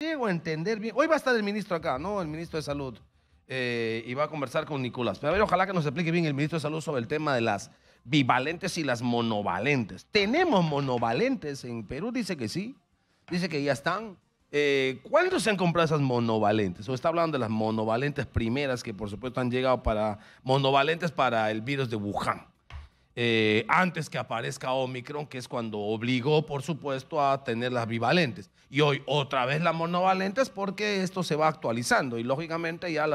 llego a entender bien. Hoy va a estar el ministro acá, ¿no? El ministro de Salud. Eh, y va a conversar con Nicolás. Pero a ver, ojalá que nos explique bien el ministro de Salud sobre el tema de las bivalentes y las monovalentes. ¿Tenemos monovalentes en Perú? Dice que sí. Dice que ya están. Eh, ¿Cuándo se han comprado esas monovalentes? O está hablando de las monovalentes primeras que por supuesto han llegado para monovalentes para el virus de Wuhan. Eh, antes que aparezca Omicron, que es cuando obligó, por supuesto, a tener las bivalentes. Y hoy otra vez las monovalentes porque esto se va actualizando y lógicamente ya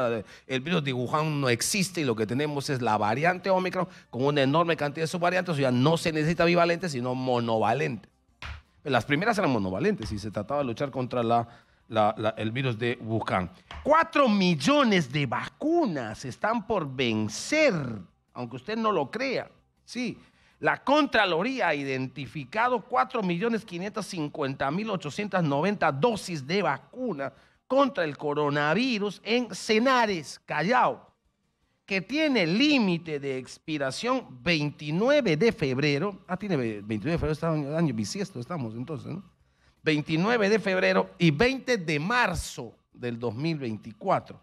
el virus de Wuhan no existe y lo que tenemos es la variante Omicron con una enorme cantidad de subvariantes, o ya no se necesita bivalente sino monovalente. Las primeras eran monovalentes y se trataba de luchar contra el virus de Wuhan. Cuatro millones de vacunas están por vencer, aunque usted no lo crea. Sí, la Contraloría ha identificado 4.550.890 dosis de vacuna contra el coronavirus en Senares, Callao, que tiene límite de expiración 29 de febrero. Ah, tiene 29 de febrero, está el año bisiesto, estamos entonces, ¿no? 29 de febrero y 20 de marzo del 2024.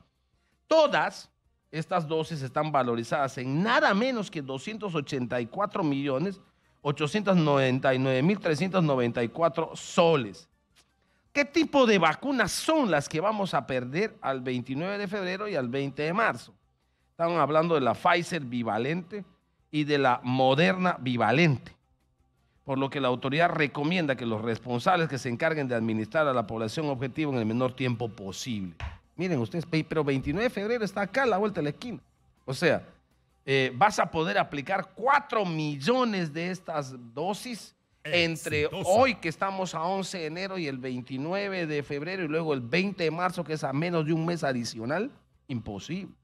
Todas estas dosis están valorizadas en nada menos que 284 millones 899 mil 394 soles. ¿Qué tipo de vacunas son las que vamos a perder al 29 de febrero y al 20 de marzo? Estamos hablando de la Pfizer bivalente y de la Moderna bivalente, por lo que la autoridad recomienda que los responsables que se encarguen de administrar a la población objetivo en el menor tiempo posible. Miren ustedes, pero 29 de febrero está acá a la vuelta de la esquina. O sea, eh, vas a poder aplicar 4 millones de estas dosis entre hoy que estamos a 11 de enero y el 29 de febrero y luego el 20 de marzo que es a menos de un mes adicional, imposible.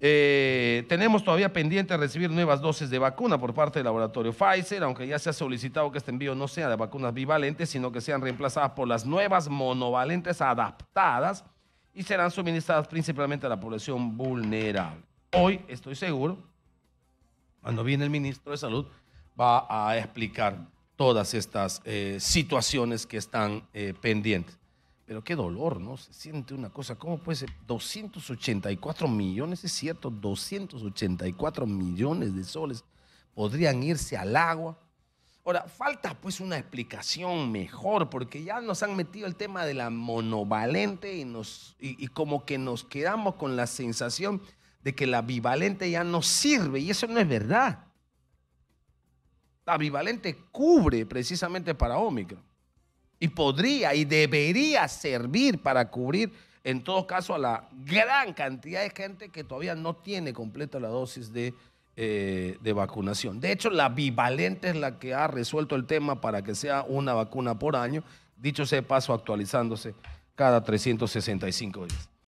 Eh, tenemos todavía pendiente recibir nuevas dosis de vacuna por parte del laboratorio Pfizer, aunque ya se ha solicitado que este envío no sea de vacunas bivalentes, sino que sean reemplazadas por las nuevas monovalentes adaptadas y serán suministradas principalmente a la población vulnerable. Hoy estoy seguro, cuando viene el ministro de Salud, va a explicar todas estas eh, situaciones que están eh, pendientes. Pero qué dolor, ¿no? Se siente una cosa, ¿cómo puede ser? 284 millones, es cierto, 284 millones de soles podrían irse al agua Ahora, falta pues una explicación mejor, porque ya nos han metido el tema de la monovalente y, nos, y, como que nos quedamos con la sensación de que la bivalente ya no sirve, y eso no es verdad. La bivalente cubre precisamente para Omicron, y podría y debería servir para cubrir, en todo caso, a la gran cantidad de gente que todavía no tiene completa la dosis de eh, de vacunación. De hecho, la bivalente es la que ha resuelto el tema para que sea una vacuna por año, dicho sea paso actualizándose cada 365 días.